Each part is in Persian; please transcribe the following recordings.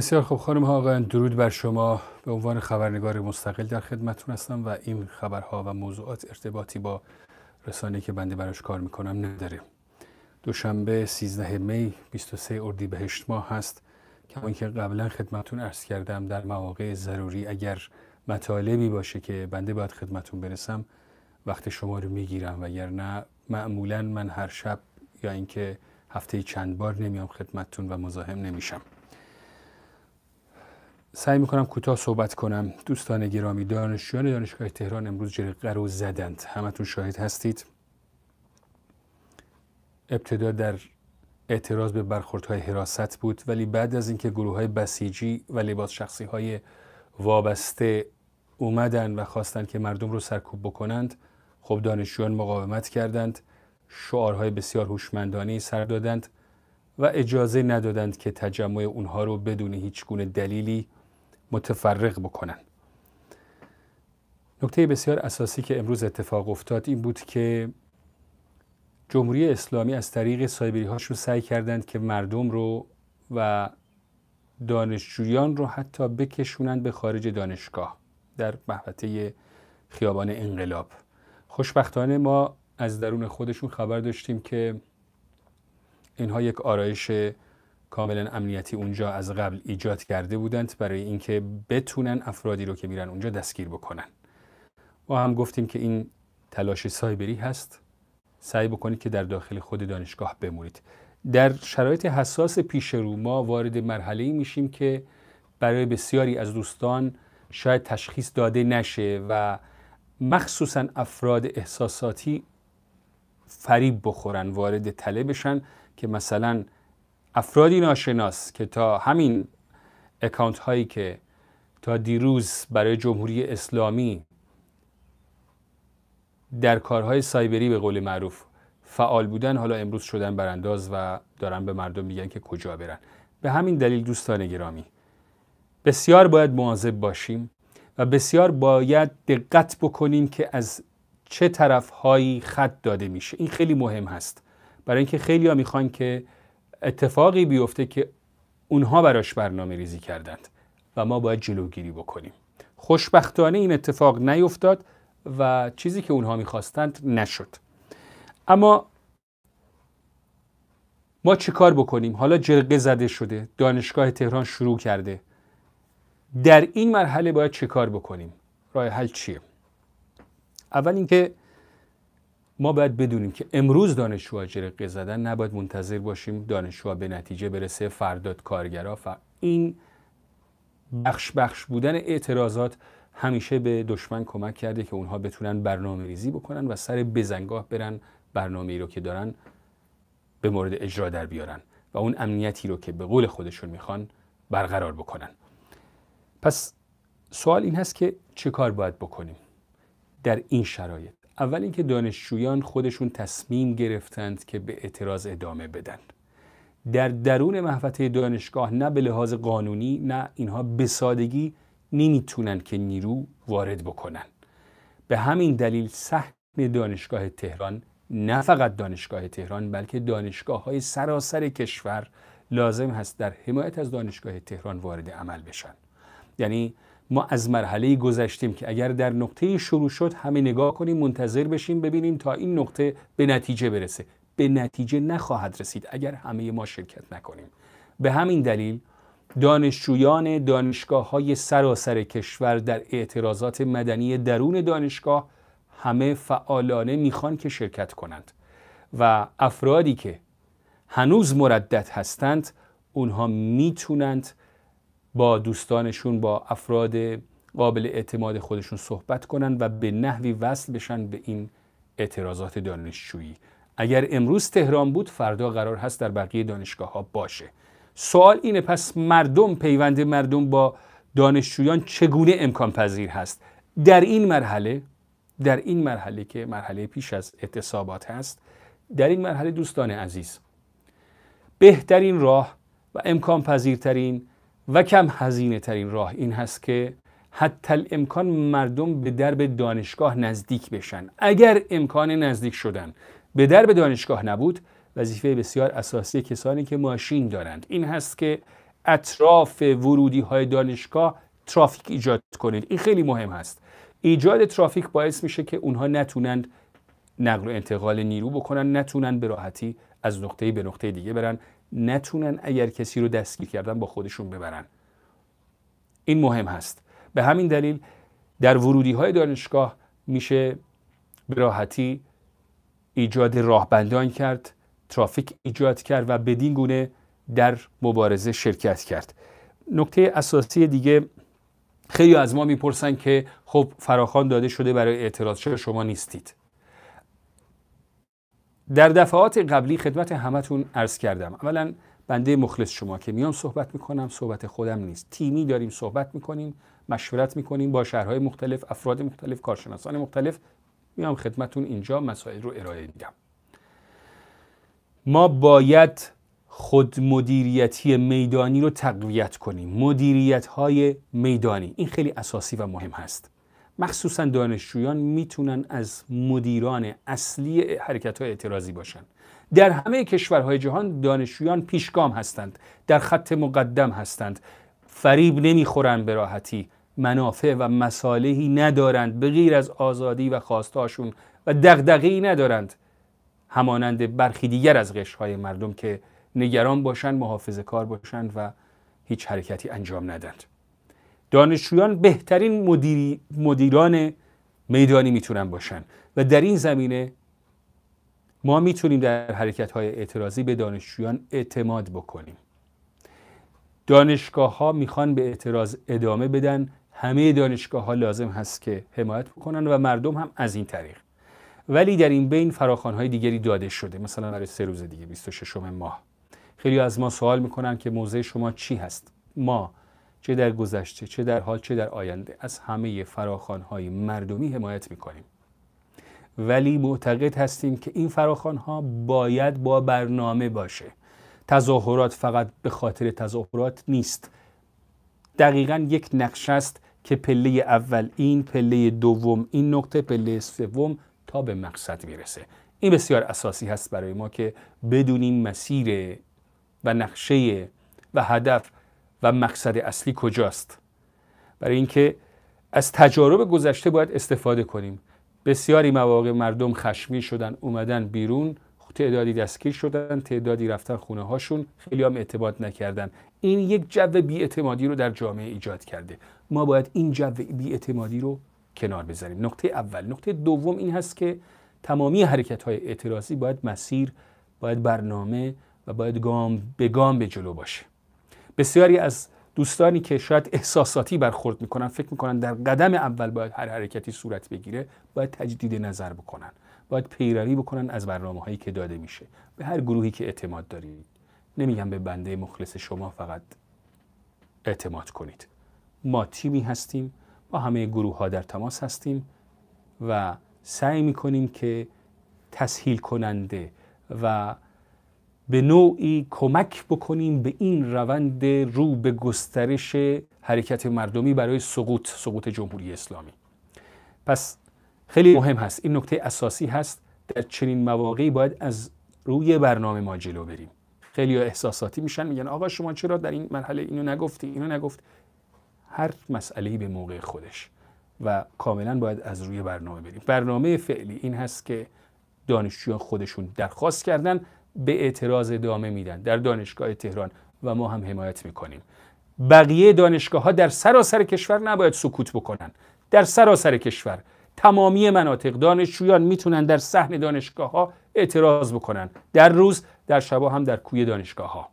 بسیار خوب خانم ها درود بر شما به عنوان خبرنگار مستقل در خدمتتون هستم و این خبرها و موضوعات ارتباطی با رسانه که بنده براش کار میکنم نداره دوشنبه 13 می 23 اردیبهشت ماه هست که اون که قبلا خدمتون عرض کردم در مواقع ضروری اگر مطالبی باشه که بنده باید خدمتون برسم وقت شما رو میگیرم نه معمولا من هر شب یا اینکه هفته چند بار نمیام خدمتتون و مزاحم نمیشم سعی میکنم کوتاه صحبت کنم دوستان گرامی دانشجویان دانشگاه تهران امروز جرقه رو زدند همتون شاهد هستید ابتدا در اعتراض به های حراست بود ولی بعد از اینکه گروه های بسیجی و لباس شخصی های وابسته اومدن و خواستند که مردم رو سرکوب بکنند خب دانشجویان مقاومت کردند شعارهای بسیار هوشمندانه سر دادند و اجازه ندادند که تجمع اونها رو بدون هیچ گونه دلیلی متفرق بکنن نکته بسیار اساسی که امروز اتفاق افتاد این بود که جمهوری اسلامی از طریق سایبری هاشون سعی کردند که مردم رو و دانشجویان رو حتی بکشونند به خارج دانشگاه در محوطه خیابان انقلاب خوشبختانه ما از درون خودشون خبر داشتیم که اینها یک آرایش کاملا امنیتی اونجا از قبل ایجاد کرده بودند برای اینکه بتونن افرادی رو که میرن اونجا دستگیر بکنن ما هم گفتیم که این تلاش سایبری هست سعی بکنید که در داخل خود دانشگاه بمونید در شرایط حساس پیش رو ما وارد مرحله ای میشیم که برای بسیاری از دوستان شاید تشخیص داده نشه و مخصوصا افراد احساساتی فریب بخورن وارد تله بشن که مثلا افرادی ناشناس که تا همین اکانت هایی که تا دیروز برای جمهوری اسلامی در کارهای سایبری به قول معروف فعال بودن حالا امروز شدن برانداز و دارن به مردم میگن که کجا برن به همین دلیل دوستان گرامی بسیار باید مواظب باشیم و بسیار باید دقت بکنیم که از چه طرف هایی خط داده میشه این خیلی مهم هست برای اینکه خیلی ها میخوان که اتفاقی بیفته که اونها براش برنامه ریزی کردند و ما باید جلوگیری بکنیم خوشبختانه این اتفاق نیفتاد و چیزی که اونها میخواستند نشد اما ما چه کار بکنیم حالا جرقه زده شده دانشگاه تهران شروع کرده در این مرحله باید چه کار بکنیم راه حل چیه اول اینکه ما باید بدونیم که امروز دانشجوها جرقه زدن نباید منتظر باشیم دانشجوها به نتیجه برسه فرداد کارگرا و این بخش بخش بودن اعتراضات همیشه به دشمن کمک کرده که اونها بتونن برنامه ریزی بکنن و سر بزنگاه برن برنامه ای رو که دارن به مورد اجرا در بیارن و اون امنیتی رو که به قول خودشون میخوان برقرار بکنن پس سوال این هست که چه کار باید بکنیم در این شرایط اول اینکه دانشجویان خودشون تصمیم گرفتند که به اعتراض ادامه بدن در درون محوطه دانشگاه نه به لحاظ قانونی نه اینها به سادگی نمیتونن که نیرو وارد بکنن به همین دلیل صحن دانشگاه تهران نه فقط دانشگاه تهران بلکه دانشگاه های سراسر کشور لازم هست در حمایت از دانشگاه تهران وارد عمل بشن یعنی ما از مرحله گذشتیم که اگر در نقطه شروع شد همه نگاه کنیم منتظر بشیم ببینیم تا این نقطه به نتیجه برسه به نتیجه نخواهد رسید اگر همه ما شرکت نکنیم به همین دلیل دانشجویان دانشگاه های سراسر کشور در اعتراضات مدنی درون دانشگاه همه فعالانه میخوان که شرکت کنند و افرادی که هنوز مردد هستند اونها میتونند با دوستانشون با افراد قابل اعتماد خودشون صحبت کنن و به نحوی وصل بشن به این اعتراضات دانشجویی اگر امروز تهران بود فردا قرار هست در بقیه دانشگاه ها باشه سوال اینه پس مردم پیوند مردم با دانشجویان چگونه امکان پذیر هست در این مرحله در این مرحله که مرحله پیش از اعتصابات هست در این مرحله دوستان عزیز بهترین راه و امکان پذیرترین و کم هزینه ترین راه این هست که حتی امکان مردم به درب دانشگاه نزدیک بشن اگر امکان نزدیک شدن به درب دانشگاه نبود وظیفه بسیار اساسی کسانی که ماشین دارند این هست که اطراف ورودی های دانشگاه ترافیک ایجاد کنید این خیلی مهم هست ایجاد ترافیک باعث میشه که اونها نتونند نقل و انتقال نیرو بکنن نتونن به راحتی از نقطه به نقطه دیگه برن نتونن اگر کسی رو دستگیر کردن با خودشون ببرن این مهم هست به همین دلیل در ورودی های دانشگاه میشه به راحتی ایجاد راهبندان کرد ترافیک ایجاد کرد و بدین گونه در مبارزه شرکت کرد نکته اساسی دیگه خیلی از ما میپرسن که خب فراخان داده شده برای اعتراض شما نیستید در دفعات قبلی خدمت همتون عرض کردم اولا بنده مخلص شما که میام صحبت میکنم صحبت خودم نیست تیمی داریم صحبت میکنیم مشورت میکنیم با شهرهای مختلف افراد مختلف کارشناسان مختلف میام خدمتون اینجا مسائل رو ارائه میدم ما باید خود مدیریتی میدانی رو تقویت کنیم مدیریت های میدانی این خیلی اساسی و مهم هست مخصوصا دانشجویان میتونن از مدیران اصلی حرکت های اعتراضی باشن در همه کشورهای جهان دانشجویان پیشگام هستند در خط مقدم هستند فریب نمیخورن به راحتی منافع و مصالحی ندارند به غیر از آزادی و خواستاشون و دغدغه‌ای ندارند همانند برخی دیگر از قشرهای مردم که نگران باشند محافظه کار باشند و هیچ حرکتی انجام ندند دانشجویان بهترین مدیری، مدیران میدانی میتونن باشن و در این زمینه ما میتونیم در حرکت های اعتراضی به دانشجویان اعتماد بکنیم دانشگاه ها میخوان به اعتراض ادامه بدن همه دانشگاه ها لازم هست که حمایت بکنن و مردم هم از این طریق ولی در این بین فراخوان های دیگری داده شده مثلا برای سه روز دیگه 26 ماه خیلی از ما سوال میکنن که موضع شما چی هست ما چه در گذشته چه در حال چه در آینده از همه فراخوانهای مردمی حمایت کنیم ولی معتقد هستیم که این فراخوانها باید با برنامه باشه تظاهرات فقط به خاطر تظاهرات نیست دقیقا یک نقشه است که پله اول این پله دوم این نقطه پله سوم تا به مقصد میرسه این بسیار اساسی هست برای ما که بدونیم مسیر و نقشه و هدف و مقصد اصلی کجاست برای اینکه از تجارب گذشته باید استفاده کنیم بسیاری مواقع مردم خشمی شدن اومدن بیرون تعدادی دستگیر شدن تعدادی رفتن خونه هاشون خیلی هم اعتماد نکردن این یک جو بیاعتمادی رو در جامعه ایجاد کرده ما باید این جو بیاعتمادی رو کنار بزنیم نقطه اول نقطه دوم این هست که تمامی حرکت های اعتراضی باید مسیر باید برنامه و باید گام به گام به جلو باشه بسیاری از دوستانی که شاید احساساتی برخورد میکنن فکر میکنن در قدم اول باید هر حرکتی صورت بگیره باید تجدید نظر بکنن باید پیروی بکنن از برنامه هایی که داده میشه به هر گروهی که اعتماد دارید نمیگم به بنده مخلص شما فقط اعتماد کنید ما تیمی هستیم با همه گروه ها در تماس هستیم و سعی میکنیم که تسهیل کننده و به نوعی کمک بکنیم به این روند رو به گسترش حرکت مردمی برای سقوط سقوط جمهوری اسلامی پس خیلی مهم هست این نکته اساسی هست در چنین مواقعی باید از روی برنامه ما جلو بریم خیلی احساساتی میشن میگن آقا شما چرا در این مرحله اینو نگفتی اینو نگفت هر مسئله به موقع خودش و کاملا باید از روی برنامه بریم برنامه فعلی این هست که دانشجویان خودشون درخواست کردن به اعتراض ادامه میدن در دانشگاه تهران و ما هم حمایت میکنیم بقیه دانشگاه ها در سراسر کشور نباید سکوت بکنن در سراسر کشور تمامی مناطق دانشجویان میتونن در صحن دانشگاه ها اعتراض بکنن در روز در شبا هم در کوی دانشگاه ها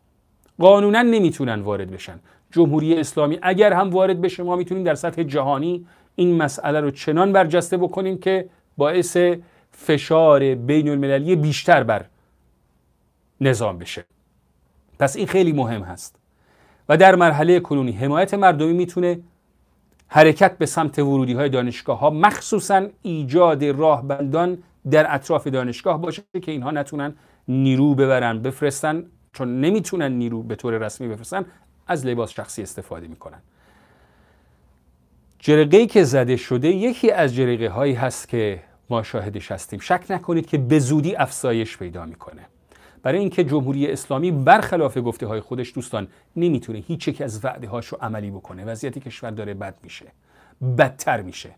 قانونا نمیتونن وارد بشن جمهوری اسلامی اگر هم وارد بشه ما میتونیم در سطح جهانی این مسئله رو چنان برجسته بکنیم که باعث فشار بین المللی بیشتر بر نظام بشه پس این خیلی مهم هست و در مرحله کنونی حمایت مردمی میتونه حرکت به سمت ورودی های دانشگاه ها مخصوصا ایجاد راهبندان در اطراف دانشگاه باشه که اینها نتونن نیرو ببرن بفرستن چون نمیتونن نیرو به طور رسمی بفرستن از لباس شخصی استفاده میکنن جرقه که زده شده یکی از جرقه هایی هست که ما شاهدش هستیم شک نکنید که به زودی افزایش پیدا میکنه برای اینکه جمهوری اسلامی برخلاف گفته های خودش دوستان نمیتونه هیچ از وعده هاش رو عملی بکنه وضعیت کشور داره بد میشه بدتر میشه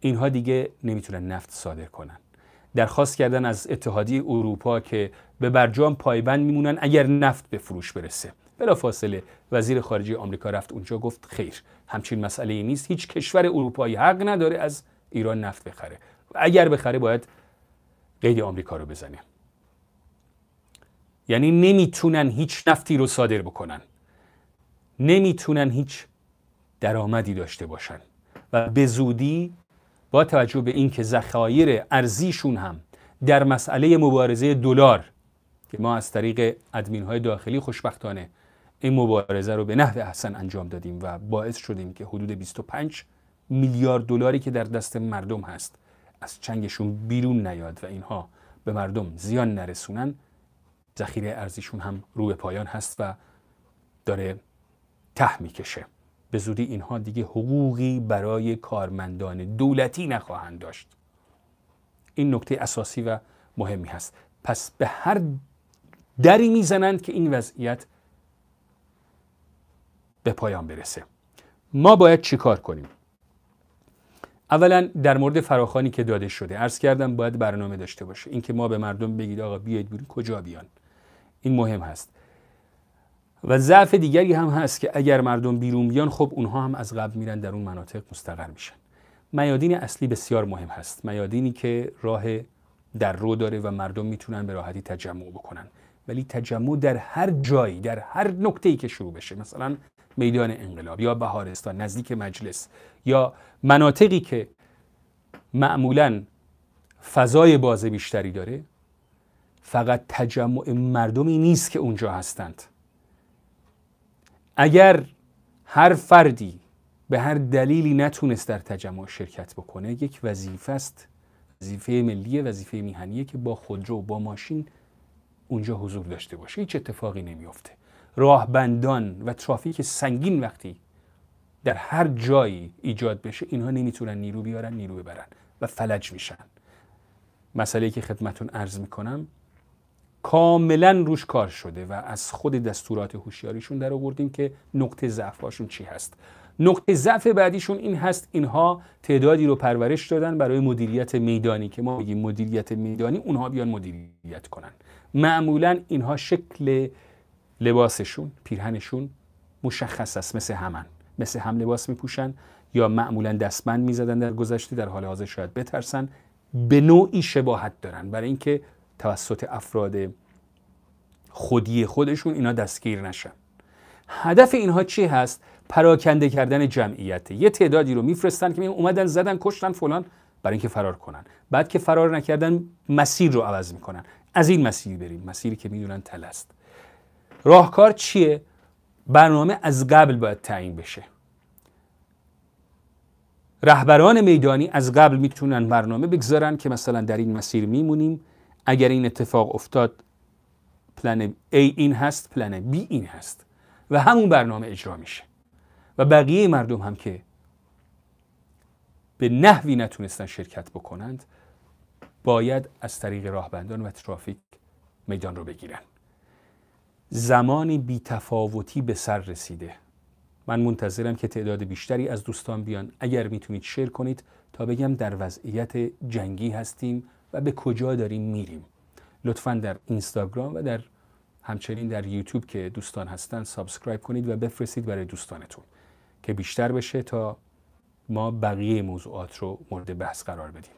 اینها دیگه نمیتونن نفت صادر کنن درخواست کردن از اتحادیه اروپا که به برجام پایبند میمونن اگر نفت به فروش برسه بلافاصله وزیر خارجه آمریکا رفت اونجا گفت خیر همچین مسئله نیست هیچ کشور اروپایی حق نداره از ایران نفت بخره اگر بخره باید قید آمریکا رو بزنه یعنی نمیتونن هیچ نفتی رو صادر بکنن نمیتونن هیچ درآمدی داشته باشن و به زودی با توجه به اینکه ذخایر ارزیشون هم در مسئله مبارزه دلار که ما از طریق ادمین های داخلی خوشبختانه این مبارزه رو به نحو احسن انجام دادیم و باعث شدیم که حدود 25 میلیارد دلاری که در دست مردم هست از چنگشون بیرون نیاد و اینها به مردم زیان نرسونن ذخیره ارزیشون هم رو به پایان هست و داره ته میکشه به زودی اینها دیگه حقوقی برای کارمندان دولتی نخواهند داشت این نکته اساسی و مهمی هست پس به هر دری میزنند که این وضعیت به پایان برسه ما باید چیکار کنیم اولا در مورد فراخانی که داده شده عرض کردم باید برنامه داشته باشه اینکه ما به مردم بگید آقا بیاید بیرون کجا بیان این مهم هست و ضعف دیگری هم هست که اگر مردم بیرون بیان خب اونها هم از قبل میرن در اون مناطق مستقر میشن میادین اصلی بسیار مهم هست میادینی که راه در رو داره و مردم میتونن به راحتی تجمع بکنن ولی تجمع در هر جایی در هر نقطه‌ای که شروع بشه مثلا میدان انقلاب یا بهارستان نزدیک مجلس یا مناطقی که معمولا فضای باز بیشتری داره فقط تجمع مردمی نیست که اونجا هستند اگر هر فردی به هر دلیلی نتونست در تجمع شرکت بکنه یک وظیفه است وظیفه ملی وظیفه میهنیه که با خودرو با ماشین اونجا حضور داشته باشه هیچ اتفاقی نمیفته راهبندان و ترافیک سنگین وقتی در هر جایی ایجاد بشه اینها نمیتونن نیرو بیارن نیرو ببرن و فلج میشن مسئله که خدمتون عرض میکنم کاملا روش کار شده و از خود دستورات هوشیاریشون در آوردیم که نقطه ضعفشون چی هست نقطه ضعف بعدیشون این هست اینها تعدادی رو پرورش دادن برای مدیریت میدانی که ما میگیم مدیریت میدانی اونها بیان مدیریت کنن معمولا اینها شکل لباسشون پیرهنشون مشخص است مثل همن مثل هم لباس میپوشن یا معمولا دستبند میزدن در گذشته در حال حاضر شاید بترسن به نوعی شباهت دارن برای اینکه توسط افراد خودی خودشون اینا دستگیر نشن هدف اینها چی هست پراکنده کردن جمعیت یه تعدادی رو میفرستن که اومدن زدن کشتن فلان برای اینکه فرار کنن بعد که فرار نکردن مسیر رو عوض میکنن از این مسیر بریم مسیری که میدونن تل است راهکار چیه برنامه از قبل باید تعیین بشه رهبران میدانی از قبل میتونن برنامه بگذارن که مثلا در این مسیر میمونیم اگر این اتفاق افتاد پلن A این هست پلن B این هست و همون برنامه اجرا میشه و بقیه مردم هم که به نحوی نتونستن شرکت بکنند باید از طریق راهبندان و ترافیک میدان رو بگیرن زمان تفاوتی به سر رسیده من منتظرم که تعداد بیشتری از دوستان بیان اگر میتونید شیر کنید تا بگم در وضعیت جنگی هستیم و به کجا داریم میریم لطفا در اینستاگرام و در همچنین در یوتیوب که دوستان هستن سابسکرایب کنید و بفرستید برای دوستانتون که بیشتر بشه تا ما بقیه موضوعات رو مورد بحث قرار بدیم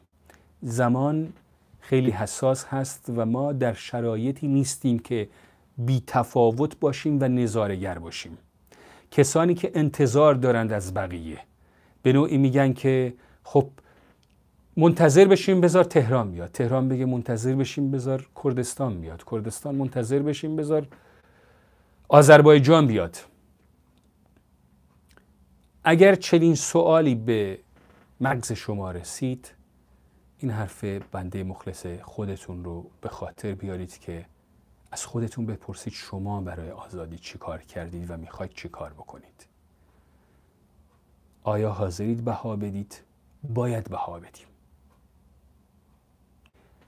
زمان خیلی حساس هست و ما در شرایطی نیستیم که بی تفاوت باشیم و نظارگر باشیم کسانی که انتظار دارند از بقیه به نوعی میگن که خب منتظر بشیم بذار تهران بیاد تهران بگه منتظر بشیم بذار کردستان بیاد کردستان منتظر بشیم بذار آذربایجان بیاد اگر چنین سوالی به مغز شما رسید این حرف بنده مخلص خودتون رو به خاطر بیارید که از خودتون بپرسید شما برای آزادی چی کار کردید و میخواید چی کار بکنید آیا حاضرید بها بدید؟ باید بها بدیم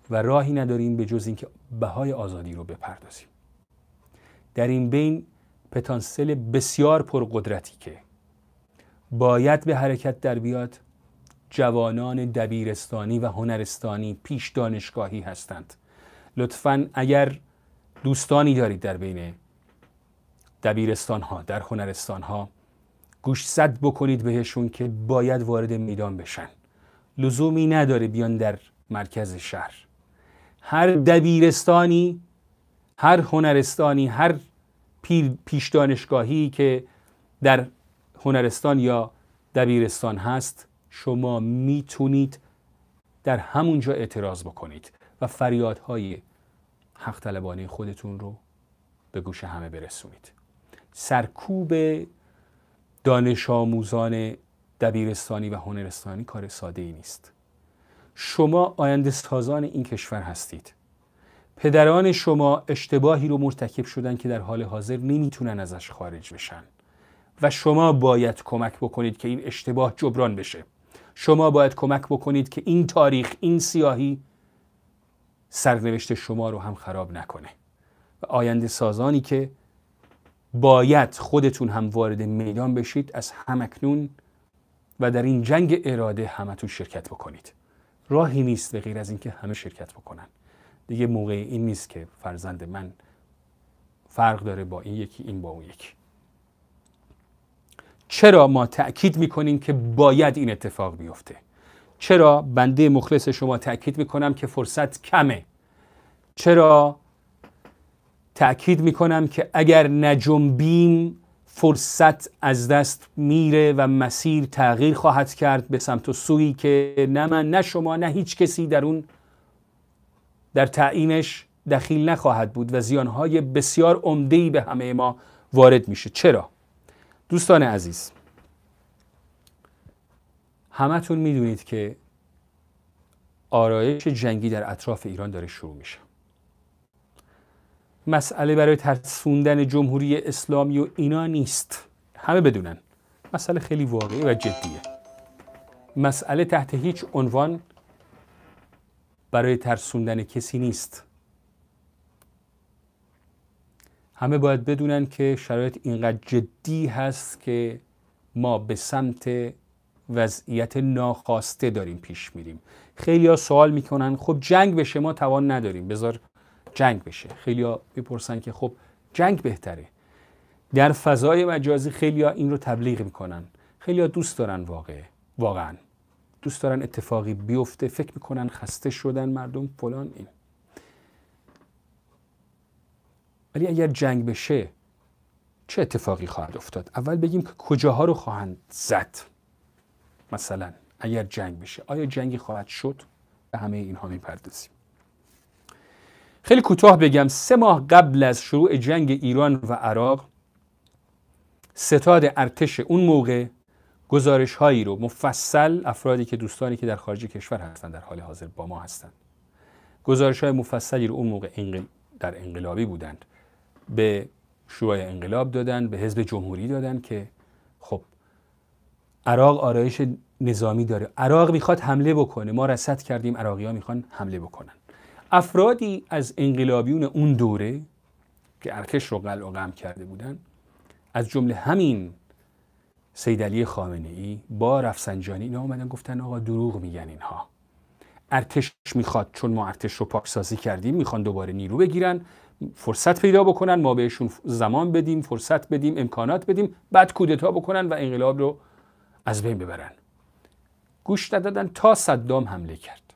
و راهی نداریم به جز اینکه بهای آزادی رو بپردازیم در این بین پتانسل بسیار پرقدرتی که باید به حرکت در بیاد جوانان دبیرستانی و هنرستانی پیش دانشگاهی هستند لطفا اگر دوستانی دارید در بین دبیرستان ها در هنرستان ها گوش صد بکنید بهشون که باید وارد میدان بشن لزومی نداره بیان در مرکز شهر هر دبیرستانی هر هنرستانی هر پیش دانشگاهی که در هنرستان یا دبیرستان هست شما میتونید در همونجا اعتراض بکنید و فریادهای حق طلبانه خودتون رو به گوش همه برسونید سرکوب دانش آموزان دبیرستانی و هنرستانی کار ساده ای نیست شما آینده سازان این کشور هستید پدران شما اشتباهی رو مرتکب شدن که در حال حاضر نمیتونن ازش خارج بشن و شما باید کمک بکنید که این اشتباه جبران بشه شما باید کمک بکنید که این تاریخ این سیاهی سرنوشت شما رو هم خراب نکنه و آینده سازانی که باید خودتون هم وارد میدان بشید از همکنون و در این جنگ اراده همتون شرکت بکنید راهی نیست به غیر از اینکه همه شرکت بکنن دیگه موقع این نیست که فرزند من فرق داره با این یکی این با اون یکی چرا ما تأکید میکنیم که باید این اتفاق بیفته چرا بنده مخلص شما تأکید میکنم که فرصت کمه چرا تأکید میکنم که اگر نجنبیم فرصت از دست میره و مسیر تغییر خواهد کرد به سمت و سویی که نه من نه شما نه هیچ کسی در اون در تعیینش دخیل نخواهد بود و زیانهای بسیار عمدهای به همه ما وارد میشه چرا دوستان عزیز همتون میدونید که آرایش جنگی در اطراف ایران داره شروع میشه مسئله برای ترسوندن جمهوری اسلامی و اینا نیست همه بدونن مسئله خیلی واقعی و جدیه مسئله تحت هیچ عنوان برای ترسوندن کسی نیست همه باید بدونن که شرایط اینقدر جدی هست که ما به سمت وضعیت ناخواسته داریم پیش میریم خیلی ها سوال میکنن خب جنگ بشه ما توان نداریم بذار جنگ بشه ها میپرسن که خب جنگ بهتره در فضای مجازی ها این رو تبلیغ میکنن خیلیا دوست دارن واقع واقعا دوست دارن اتفاقی بیفته فکر میکنن خسته شدن مردم فلان این ولی اگر جنگ بشه چه اتفاقی خواهد افتاد اول بگیم که کجاها رو خواهند زد مثلا اگر جنگ بشه آیا جنگی خواهد شد به همه اینها میپردازیم خیلی کوتاه بگم سه ماه قبل از شروع جنگ ایران و عراق ستاد ارتش اون موقع گزارش هایی رو مفصل افرادی که دوستانی که در خارج کشور هستند در حال حاضر با ما هستند گزارش های مفصلی رو اون موقع انقل... در انقلابی بودند به شورای انقلاب دادن به حزب جمهوری دادن که خب عراق آرایش نظامی داره عراق میخواد حمله بکنه ما رصد کردیم عراقی ها میخوان حمله بکنن افرادی از انقلابیون اون دوره که ارتش رو قلع و غم کرده بودن از جمله همین سید علی خامنه ای با رفسنجانی اینا اومدن گفتن آقا دروغ میگن اینها ارتش میخواد چون ما ارتش رو پاکسازی کردیم میخوان دوباره نیرو بگیرن فرصت پیدا بکنن ما بهشون زمان بدیم فرصت بدیم امکانات بدیم بعد کودتا بکنن و انقلاب رو از بین ببرن گوش ندادن تا صدام حمله کرد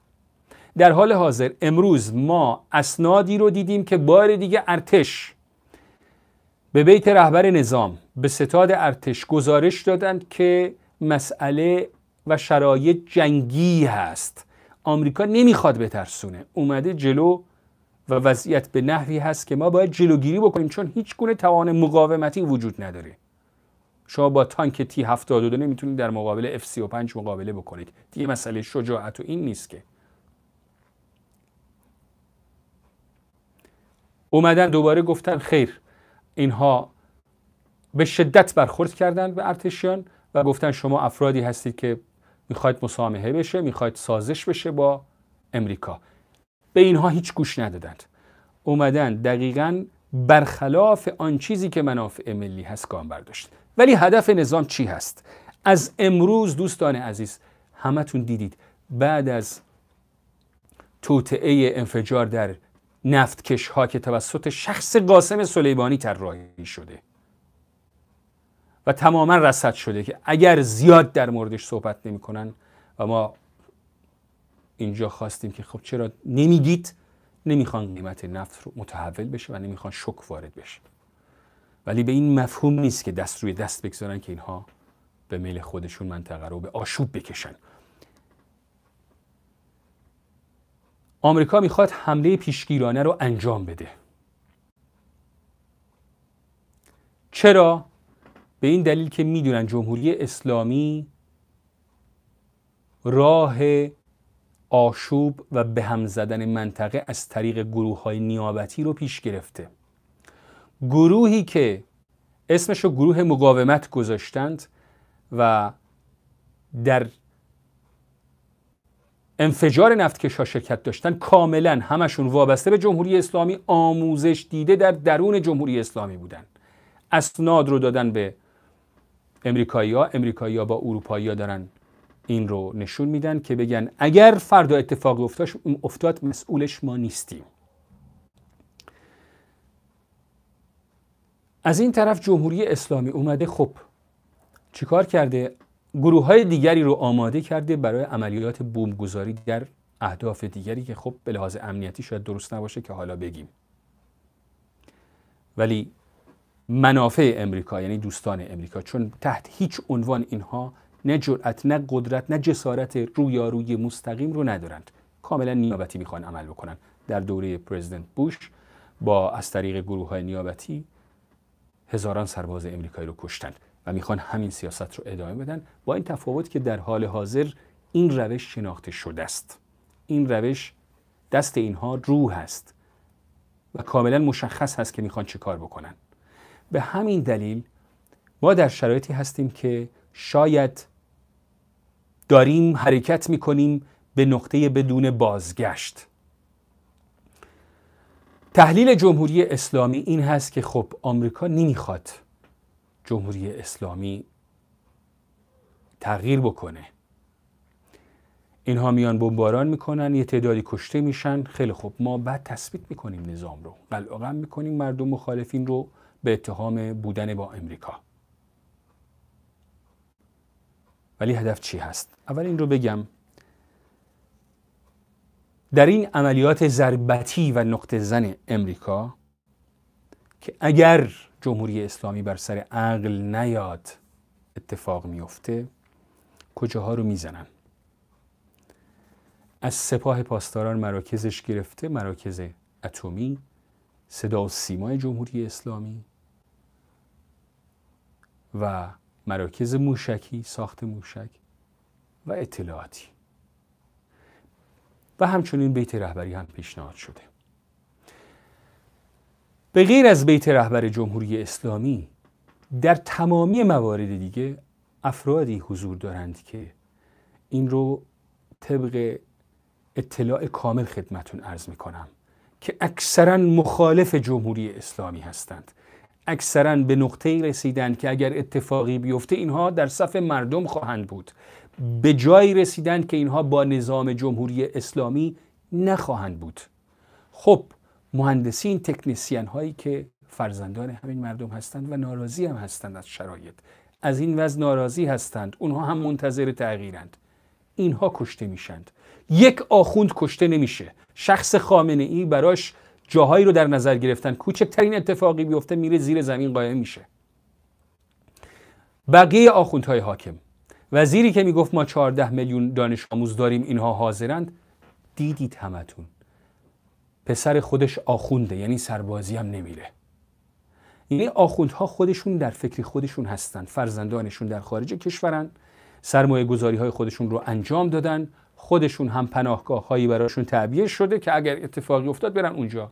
در حال حاضر امروز ما اسنادی رو دیدیم که بار دیگه ارتش به بیت رهبر نظام به ستاد ارتش گزارش دادند که مسئله و شرایط جنگی هست آمریکا نمیخواد بترسونه اومده جلو و وضعیت به نحوی هست که ما باید جلوگیری بکنیم چون هیچ گونه توان مقاومتی وجود نداره شما با تانک تی 72 نمیتونید در مقابل اف 35 مقابله بکنید دیگه مسئله شجاعت و این نیست که اومدن دوباره گفتن خیر اینها به شدت برخورد کردن به ارتشیان و گفتن شما افرادی هستید که میخواید مسامحه بشه میخواید سازش بشه با امریکا به اینها هیچ گوش ندادند اومدن دقیقا برخلاف آن چیزی که منافع ملی هست گام برداشت ولی هدف نظام چی هست از امروز دوستان عزیز همتون دیدید بعد از توطعه انفجار در نفتکش ها که توسط شخص قاسم سلیمانی طراحی شده و تماما رسد شده که اگر زیاد در موردش صحبت نمیکنن و ما اینجا خواستیم که خب چرا نمیگید نمیخوان قیمت نفت رو متحول بشه و نمیخوان شک وارد بشه ولی به این مفهوم نیست که دست روی دست بگذارن که اینها به میل خودشون منطقه رو به آشوب بکشن آمریکا میخواد حمله پیشگیرانه رو انجام بده چرا به این دلیل که میدونن جمهوری اسلامی راه آشوب و به هم زدن منطقه از طریق گروه های نیابتی رو پیش گرفته گروهی که اسمش رو گروه مقاومت گذاشتند و در انفجار نفت ها شرکت داشتن کاملا همشون وابسته به جمهوری اسلامی آموزش دیده در درون جمهوری اسلامی بودن اسناد رو دادن به امریکایی ها امریکایی ها با اروپایی ها دارن این رو نشون میدن که بگن اگر فردا اتفاق افتاد مسئولش ما نیستیم از این طرف جمهوری اسلامی اومده خب چیکار کرده گروه های دیگری رو آماده کرده برای عملیات بومگذاری در اهداف دیگری که خب به لحاظ امنیتی شاید درست نباشه که حالا بگیم ولی منافع امریکا یعنی دوستان امریکا چون تحت هیچ عنوان اینها نه جرأت نه قدرت نه جسارت رویارویی مستقیم رو ندارند کاملا نیابتی میخوان عمل بکنن در دوره پرزیدنت بوش با از طریق گروه های نیابتی هزاران سرباز امریکایی رو کشتن و میخوان همین سیاست رو ادامه بدن با این تفاوت که در حال حاضر این روش شناخته شده است این روش دست اینها روح است و کاملا مشخص هست که میخوان چه کار بکنن به همین دلیل ما در شرایطی هستیم که شاید داریم حرکت میکنیم به نقطه بدون بازگشت تحلیل جمهوری اسلامی این هست که خب آمریکا نمیخواد جمهوری اسلامی تغییر بکنه اینها میان بمباران میکنن یه تعدادی کشته میشن خیلی خوب ما بعد تثبیت میکنیم نظام رو قلقم میکنیم مردم مخالفین رو به اتهام بودن با امریکا ولی هدف چی هست اول این رو بگم در این عملیات ضربتی و نقطه زن امریکا که اگر جمهوری اسلامی بر سر عقل نیاد اتفاق میفته کجاها رو میزنن از سپاه پاسداران مراکزش گرفته مراکز اتمی صدا و سیمای جمهوری اسلامی و مراکز موشکی ساخت موشک و اطلاعاتی و همچنین بیت رهبری هم پیشنهاد شده به غیر از بیت رهبر جمهوری اسلامی در تمامی موارد دیگه افرادی حضور دارند که این رو طبق اطلاع کامل خدمتون ارز میکنم که اکثرا مخالف جمهوری اسلامی هستند اکثرا به نقطه رسیدند که اگر اتفاقی بیفته اینها در صف مردم خواهند بود به جایی رسیدند که اینها با نظام جمهوری اسلامی نخواهند بود خب مهندسین تکنیسیان هایی که فرزندان همین مردم هستند و ناراضی هم هستند از شرایط از این وضع ناراضی هستند اونها هم منتظر تغییرند اینها کشته میشند یک آخوند کشته نمیشه شخص خامنه ای براش جاهایی رو در نظر گرفتن کوچکترین اتفاقی بیفته میره زیر زمین قایم میشه بقیه آخوندهای حاکم وزیری که میگفت ما 14 میلیون دانش آموز داریم اینها حاضرند دیدید همتون پسر خودش آخونده یعنی سربازی هم نمیره یعنی آخوندها خودشون در فکری خودشون هستن فرزندانشون در خارج کشورن سرمایه گذاری های خودشون رو انجام دادن خودشون هم پناهگاه هایی براشون تعبیه شده که اگر اتفاقی افتاد برن اونجا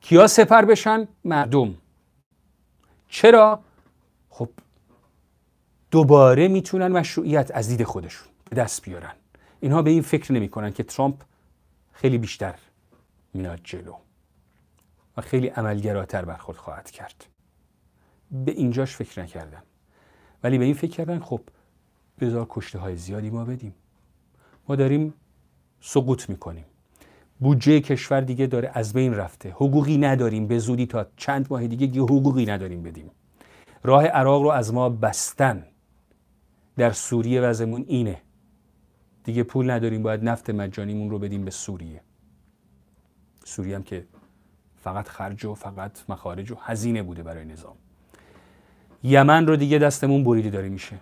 کیا سپر بشن مردم چرا خب دوباره میتونن مشروعیت از دید خودشون به دست بیارن اینها به این فکر نمیکنن که ترامپ خیلی بیشتر میاد جلو و خیلی عملگراتر برخورد خواهد کرد به اینجاش فکر نکردم ولی به این فکر کردن خب بذار کشته های زیادی ما بدیم ما داریم سقوط میکنیم بودجه کشور دیگه داره از بین رفته حقوقی نداریم به زودی تا چند ماه دیگه یه حقوقی نداریم بدیم راه عراق رو از ما بستن در سوریه وضعمون اینه دیگه پول نداریم باید نفت مجانیمون رو بدیم به سوریه سوریه هم که فقط خرج و فقط مخارج و هزینه بوده برای نظام یمن رو دیگه دستمون بریده داره میشه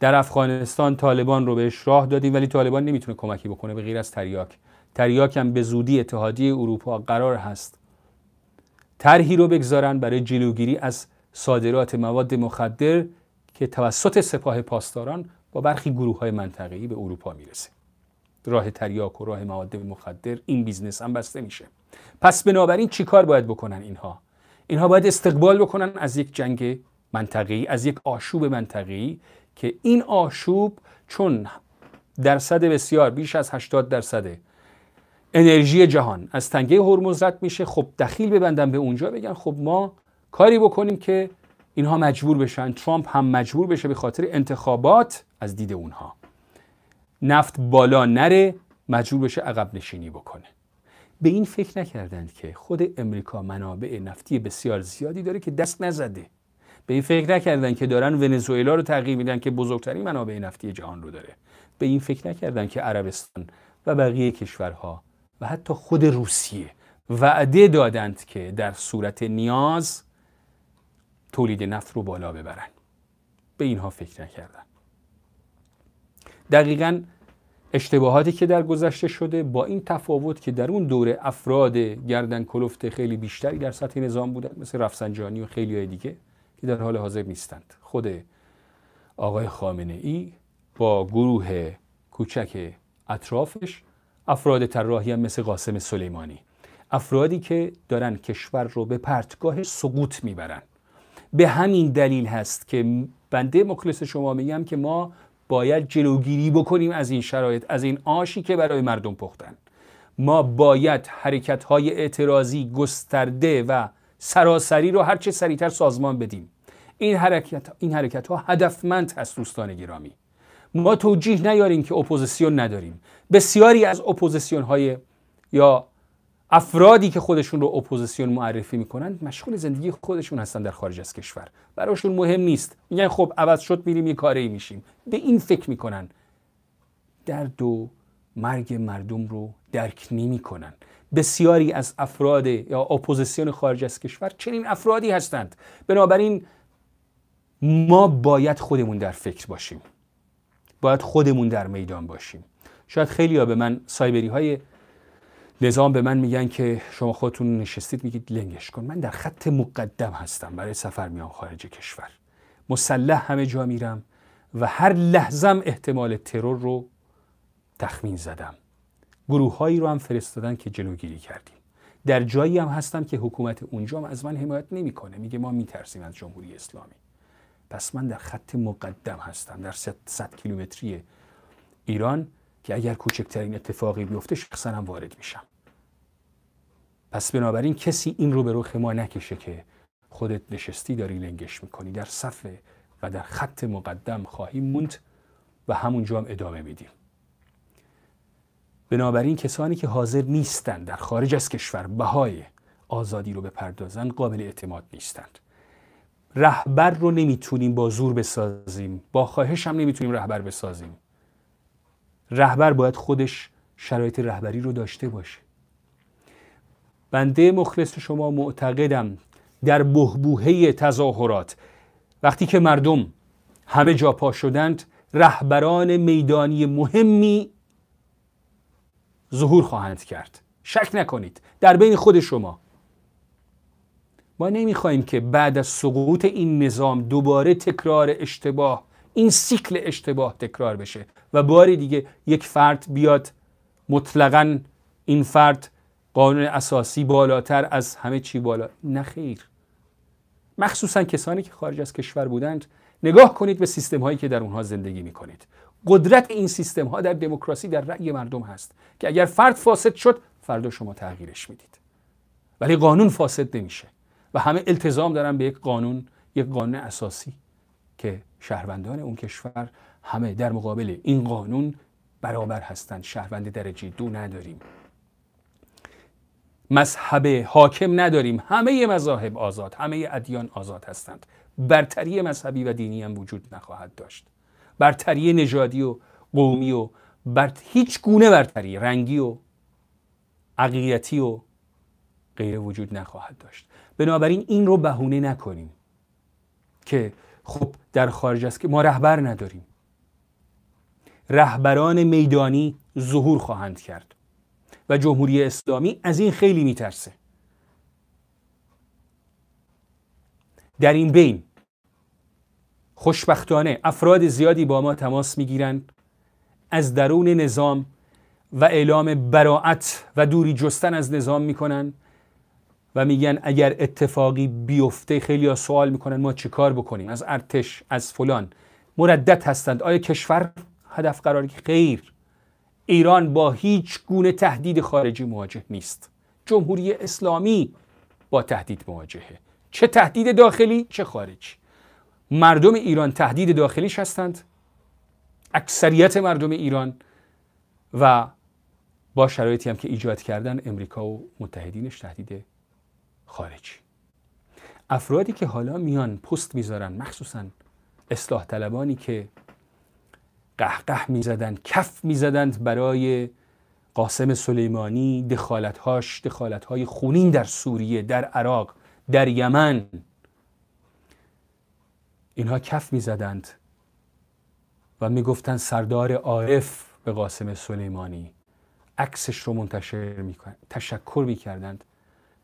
در افغانستان طالبان رو بهش راه دادیم ولی طالبان نمیتونه کمکی بکنه به غیر از تریاک تریاک هم به زودی اتحادیه اروپا قرار هست طرحی رو بگذارن برای جلوگیری از صادرات مواد مخدر که توسط سپاه پاسداران با برخی گروه های منطقی به اروپا میرسه راه تریاک و راه مواد مخدر این بیزنس هم بسته میشه پس بنابراین کار باید بکنن اینها اینها باید استقبال بکنن از یک جنگ منطقی از یک آشوب منطقی که این آشوب چون درصد بسیار بیش از 80 درصد انرژی جهان از تنگه هرمز رد میشه خب دخیل ببندن به اونجا بگن خب ما کاری بکنیم که اینها مجبور بشن ترامپ هم مجبور بشه به خاطر انتخابات از دید اونها نفت بالا نره مجبور بشه عقب نشینی بکنه به این فکر نکردند که خود امریکا منابع نفتی بسیار زیادی داره که دست نزده به این فکر نکردند که دارن ونزوئلا رو تغییر میدن که بزرگترین منابع نفتی جهان رو داره به این فکر نکردند که عربستان و بقیه کشورها و حتی خود روسیه وعده دادند که در صورت نیاز تولید نفت رو بالا ببرن به اینها فکر نکردن دقیقا اشتباهاتی که در گذشته شده با این تفاوت که در اون دوره افراد گردن کلفت خیلی بیشتری در سطح نظام بودن مثل رفسنجانی و خیلی های دیگه که در حال حاضر نیستند خود آقای خامنه ای با گروه کوچک اطرافش افراد طراحی هم مثل قاسم سلیمانی افرادی که دارن کشور رو به پرتگاه سقوط میبرن به همین دلیل هست که بنده مخلص شما میگم که ما باید جلوگیری بکنیم از این شرایط از این آشی که برای مردم پختن ما باید حرکت های اعتراضی گسترده و سراسری رو هرچه سریعتر سازمان بدیم این حرکت, این حرکت ها هدفمند هست دوستان گرامی ما توجیه نیاریم که اپوزیسیون نداریم بسیاری از اپوزیسیون های یا افرادی که خودشون رو اپوزیسیون معرفی میکنن مشغول زندگی خودشون هستن در خارج از کشور براشون مهم نیست میگن خب عوض شد میریم یه کاری میشیم به این فکر میکنن درد و مرگ مردم رو درک نمیکنن بسیاری از افراد یا اپوزیسیون خارج از کشور چنین افرادی هستند بنابراین ما باید خودمون در فکر باشیم باید خودمون در میدان باشیم شاید خیلی به من سایبری های نظام به من میگن که شما خودتون نشستید میگید لنگش کن من در خط مقدم هستم برای سفر میام خارج کشور مسلح همه جا میرم و هر لحظم احتمال ترور رو تخمین زدم هایی رو هم فرستادن که جلوگیری کردیم در جایی هم هستم که حکومت اونجا هم از من حمایت نمیکنه میگه ما میترسیم از جمهوری اسلامی پس من در خط مقدم هستم در 100 کیلومتری ایران که اگر کوچکترین اتفاقی بیفته شخصا هم وارد میشم پس بنابراین کسی این رو به رخ ما نکشه که خودت نشستی داری لنگش میکنی در صفحه و در خط مقدم خواهیم موند و همونجا هم ادامه میدیم بنابراین کسانی که حاضر نیستند در خارج از کشور بهای آزادی رو بپردازند قابل اعتماد نیستند رهبر رو نمیتونیم با زور بسازیم با خواهش هم نمیتونیم رهبر بسازیم رهبر باید خودش شرایط رهبری رو داشته باشه بنده مخلص شما معتقدم در بهبوهه تظاهرات وقتی که مردم همه جا پا شدند رهبران میدانی مهمی ظهور خواهند کرد شک نکنید در بین خود شما ما نمیخواهیم که بعد از سقوط این نظام دوباره تکرار اشتباه این سیکل اشتباه تکرار بشه و بار دیگه یک فرد بیاد مطلقا این فرد قانون اساسی بالاتر از همه چی بالا نه خیر مخصوصا کسانی که خارج از کشور بودند نگاه کنید به سیستم هایی که در اونها زندگی می کنید قدرت این سیستم ها در دموکراسی در رأی مردم هست که اگر فرد فاسد شد فردا شما تغییرش میدید ولی قانون فاسد نمیشه و همه التزام دارن به یک قانون یک قانون اساسی که شهروندان اون کشور همه در مقابل این قانون برابر هستند شهروند درجه دو نداریم مذهب حاکم نداریم همه مذاهب آزاد همه ادیان آزاد هستند برتری مذهبی و دینی هم وجود نخواهد داشت برتری نژادی و قومی و بر... هیچ گونه برتری رنگی و عقیدتی و غیره وجود نخواهد داشت بنابراین این رو بهونه نکنیم که خب در خارج است که ما رهبر نداریم رهبران میدانی ظهور خواهند کرد و جمهوری اسلامی از این خیلی میترسه در این بین خوشبختانه افراد زیادی با ما تماس میگیرند از درون نظام و اعلام براعت و دوری جستن از نظام میکنن و میگن اگر اتفاقی بیفته خیلی ها سوال میکنن ما چه کار بکنیم از ارتش از فلان مردت هستند آیا کشور هدف قرار خیر ایران با هیچ گونه تهدید خارجی مواجه نیست جمهوری اسلامی با تهدید مواجهه چه تهدید داخلی چه خارجی مردم ایران تهدید داخلیش هستند اکثریت مردم ایران و با شرایطی هم که ایجاد کردن امریکا و متحدینش تهدید خارجی افرادی که حالا میان پست میذارن مخصوصا اصلاح طلبانی که قهقه میزدند کف میزدند برای قاسم سلیمانی دخالتهاش دخالتهای خونین در سوریه در عراق در یمن اینها کف میزدند و میگفتند سردار عارف به قاسم سلیمانی عکسش رو منتشر کن. تشکر میکردند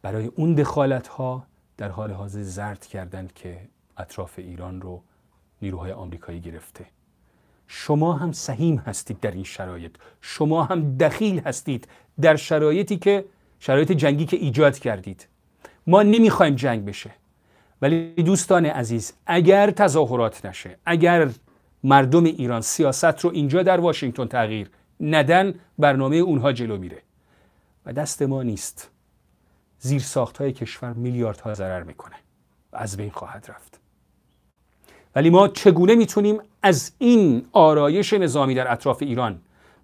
برای اون دخالت ها در حال حاضر زرد کردند که اطراف ایران رو نیروهای آمریکایی گرفته شما هم سهیم هستید در این شرایط شما هم دخیل هستید در شرایطی که شرایط جنگی که ایجاد کردید ما نمیخوایم جنگ بشه ولی دوستان عزیز اگر تظاهرات نشه اگر مردم ایران سیاست رو اینجا در واشنگتن تغییر ندن برنامه اونها جلو میره و دست ما نیست زیر ساخت های کشور میلیاردها ضرر میکنه و از بین خواهد رفت ولی ما چگونه میتونیم از این آرایش نظامی در اطراف ایران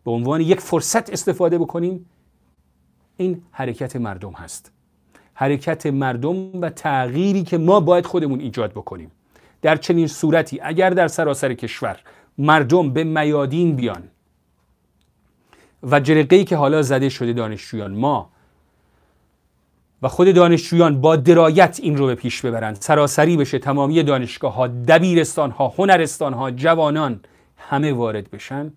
به عنوان یک فرصت استفاده بکنیم این حرکت مردم هست حرکت مردم و تغییری که ما باید خودمون ایجاد بکنیم در چنین صورتی اگر در سراسر کشور مردم به میادین بیان و جرقه که حالا زده شده دانشجویان ما و خود دانشجویان با درایت این رو به پیش ببرند سراسری بشه تمامی دانشگاه ها دبیرستان ها هنرستان ها جوانان همه وارد بشن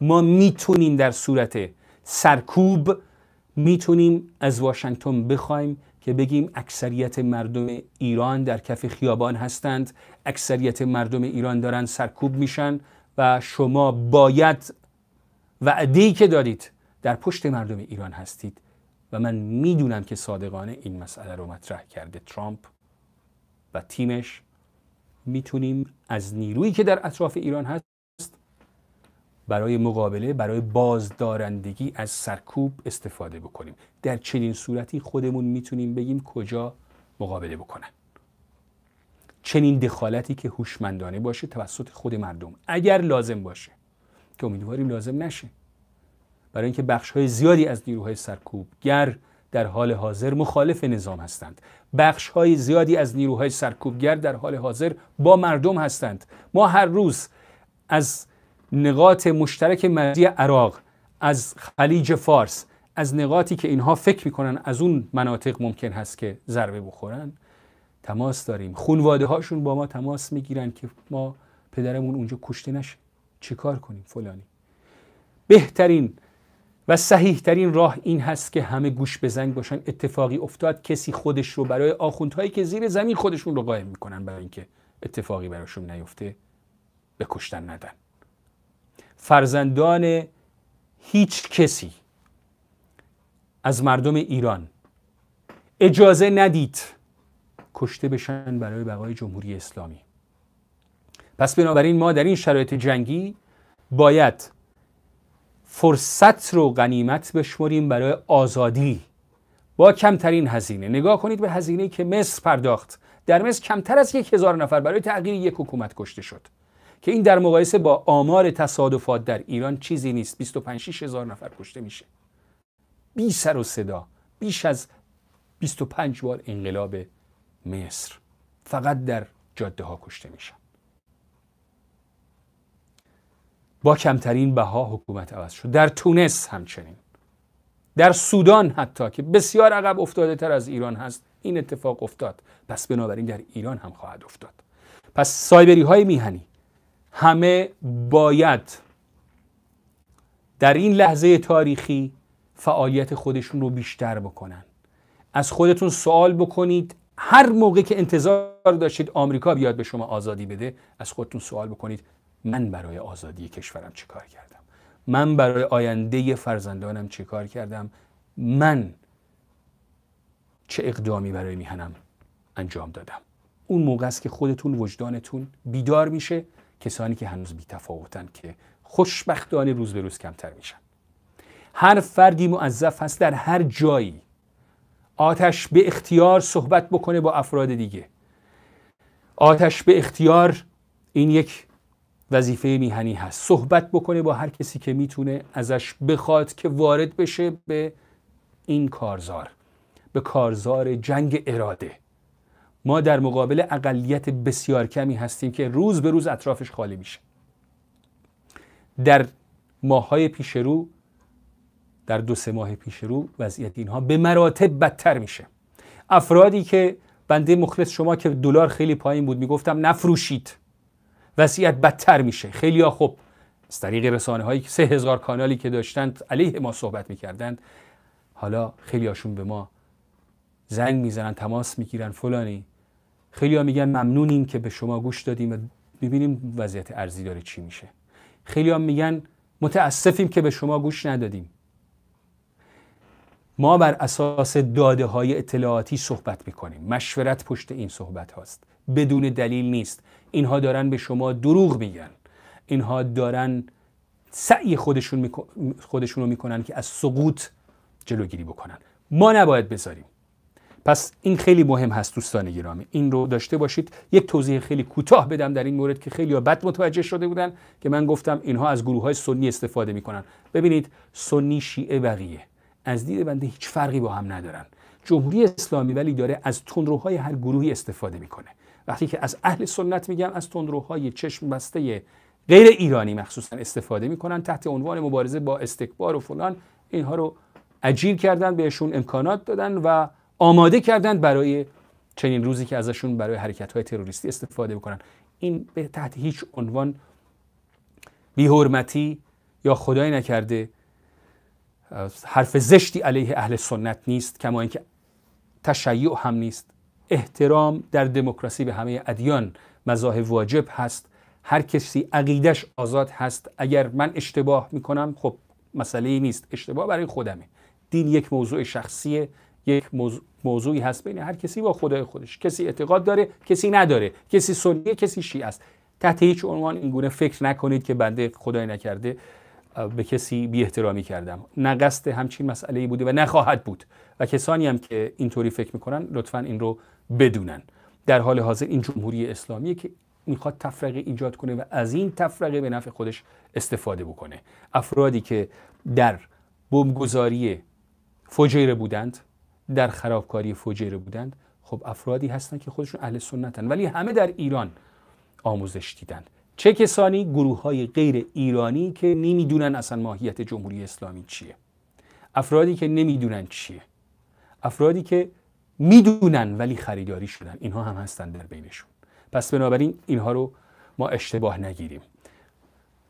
ما میتونیم در صورت سرکوب میتونیم از واشنگتن بخوایم که بگیم اکثریت مردم ایران در کف خیابان هستند اکثریت مردم ایران دارن سرکوب میشن و شما باید وعده‌ای که دارید در پشت مردم ایران هستید و من میدونم که صادقانه این مسئله رو مطرح کرده ترامپ و تیمش میتونیم از نیرویی که در اطراف ایران هست برای مقابله برای بازدارندگی از سرکوب استفاده بکنیم در چنین صورتی خودمون میتونیم بگیم کجا مقابله بکنن چنین دخالتی که هوشمندانه باشه توسط خود مردم اگر لازم باشه که امیدواریم لازم نشه برای اینکه های زیادی از نیروهای سرکوبگر در حال حاضر مخالف نظام هستند های زیادی از نیروهای سرکوبگر در حال حاضر با مردم هستند ما هر روز از نقاط مشترک مرزی عراق از خلیج فارس از نقاطی که اینها فکر میکنن از اون مناطق ممکن هست که ضربه بخورن تماس داریم خونواده هاشون با ما تماس میگیرن که ما پدرمون اونجا کشته نشه چیکار کنیم فلانی بهترین و صحیح ترین راه این هست که همه گوش به زنگ باشن اتفاقی افتاد کسی خودش رو برای آخوندهایی که زیر زمین خودشون رو قائم میکنن برای اینکه اتفاقی براشون نیفته به کشتن ندن فرزندان هیچ کسی از مردم ایران اجازه ندید کشته بشن برای بقای جمهوری اسلامی پس بنابراین ما در این شرایط جنگی باید فرصت رو غنیمت بشمریم برای آزادی با کمترین هزینه نگاه کنید به هزینه که مصر پرداخت در مصر کمتر از یک هزار نفر برای تغییر یک حکومت کشته شد که این در مقایسه با آمار تصادفات در ایران چیزی نیست 25 هزار نفر کشته میشه بی سر و صدا بیش از 25 بار انقلاب مصر فقط در جاده ها کشته میشن با کمترین بها حکومت عوض شد در تونس همچنین در سودان حتی که بسیار عقب افتاده تر از ایران هست این اتفاق افتاد پس بنابراین در ایران هم خواهد افتاد پس سایبری های میهنی همه باید در این لحظه تاریخی فعالیت خودشون رو بیشتر بکنن از خودتون سوال بکنید هر موقع که انتظار داشتید آمریکا بیاد به شما آزادی بده از خودتون سوال بکنید من برای آزادی کشورم چیکار کردم من برای آینده فرزندانم چیکار کردم من چه اقدامی برای میهنم انجام دادم اون موقع است که خودتون وجدانتون بیدار میشه کسانی که هنوز بیتفاوتن که خوشبختانه روز به روز کمتر میشن هر فردی معذف هست در هر جایی آتش به اختیار صحبت بکنه با افراد دیگه آتش به اختیار این یک وظیفه میهنی هست صحبت بکنه با هر کسی که میتونه ازش بخواد که وارد بشه به این کارزار به کارزار جنگ اراده ما در مقابل اقلیت بسیار کمی هستیم که روز به روز اطرافش خالی میشه در ماهای پیش رو در دو سه ماه پیش رو وضعیت اینها به مراتب بدتر میشه افرادی که بنده مخلص شما که دلار خیلی پایین بود میگفتم نفروشید وضعیت بدتر میشه خیلی ها خب از طریق رسانه هایی که سه هزار کانالی که داشتند علیه ما صحبت میکردند حالا خیلی هاشون به ما زنگ میزنن تماس میگیرن فلانی خیلی ها میگن ممنونیم که به شما گوش دادیم و ببینیم وضعیت ارزی داره چی میشه خیلی ها میگن متاسفیم که به شما گوش ندادیم ما بر اساس داده های اطلاعاتی صحبت میکنیم مشورت پشت این صحبت هاست بدون دلیل نیست اینها دارن به شما دروغ میگن اینها دارن سعی خودشون رو میکنن که از سقوط جلوگیری بکنن ما نباید بذاریم پس این خیلی مهم هست دوستان گرامی این رو داشته باشید یک توضیح خیلی کوتاه بدم در این مورد که خیلی بد متوجه شده بودن که من گفتم اینها از گروه های سنی استفاده میکنن ببینید سنی شیعه بقیه از دید بنده هیچ فرقی با هم ندارن جمهوری اسلامی ولی داره از تندروهای هر گروهی استفاده میکنه وقتی که از اهل سنت میگم از تندروهای چشم بسته غیر ایرانی مخصوصا استفاده میکنن تحت عنوان مبارزه با استکبار و فلان اینها رو اجیر کردن بهشون امکانات دادن و آماده کردن برای چنین روزی که ازشون برای حرکت های تروریستی استفاده میکنن این به تحت هیچ عنوان بیحرمتی یا خدای نکرده حرف زشتی علیه اهل سنت نیست کما اینکه تشیع هم نیست احترام در دموکراسی به همه ادیان مذاهب واجب هست هر کسی عقیدش آزاد هست اگر من اشتباه میکنم خب مسئله نیست اشتباه برای خودمه دین یک موضوع شخصیه یک موضوع موضوعی هست بین هر کسی با خدای خودش کسی اعتقاد داره کسی نداره کسی سنیه کسی شیعه است تحت هیچ عنوان گونه فکر نکنید که بنده خدای نکرده به کسی بی احترامی کردم نه همچین مسئله بوده و نخواهد بود و کسانی هم که اینطوری فکر میکنن لطفا این رو بدونن در حال حاضر این جمهوری اسلامی که میخواد تفرقه ایجاد کنه و از این تفرقه به نفع خودش استفاده بکنه افرادی که در بمبگذاری فجیره بودند در خرابکاری فجیره بودند خب افرادی هستن که خودشون اهل سنتن ولی همه در ایران آموزش دیدند چه کسانی گروه های غیر ایرانی که نمیدونن اصلا ماهیت جمهوری اسلامی چیه افرادی که نمیدونن چیه افرادی که میدونن ولی خریداری شدن اینها هم هستن در بینشون پس بنابراین اینها رو ما اشتباه نگیریم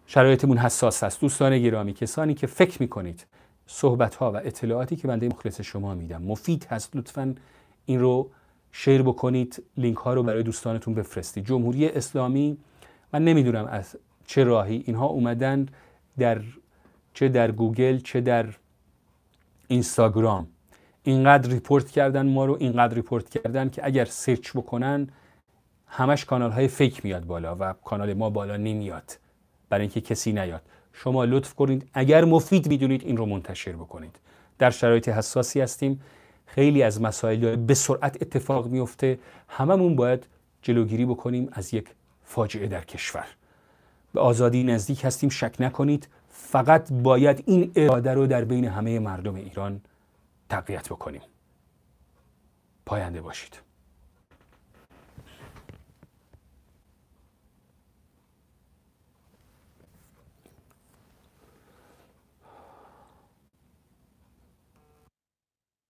شرایطمون حساس هست. دوستان گرامی کسانی که فکر میکنید صحبت ها و اطلاعاتی که بنده مخلص شما میدم مفید هست لطفا این رو شیر بکنید لینک ها رو برای دوستانتون بفرستید جمهوری اسلامی من نمیدونم از چه راهی اینها اومدن در چه در گوگل چه در اینستاگرام اینقدر ریپورت کردن ما رو اینقدر ریپورت کردن که اگر سرچ بکنن همش کانال های فیک میاد بالا و کانال ما بالا نمیاد برای اینکه کسی نیاد شما لطف کنید اگر مفید میدونید این رو منتشر بکنید در شرایط حساسی هستیم خیلی از مسائل به سرعت اتفاق میفته هممون باید جلوگیری بکنیم از یک فاجعه در کشور به آزادی نزدیک هستیم شک نکنید فقط باید این اراده رو در بین همه مردم ایران تقویت بکنیم پاینده باشید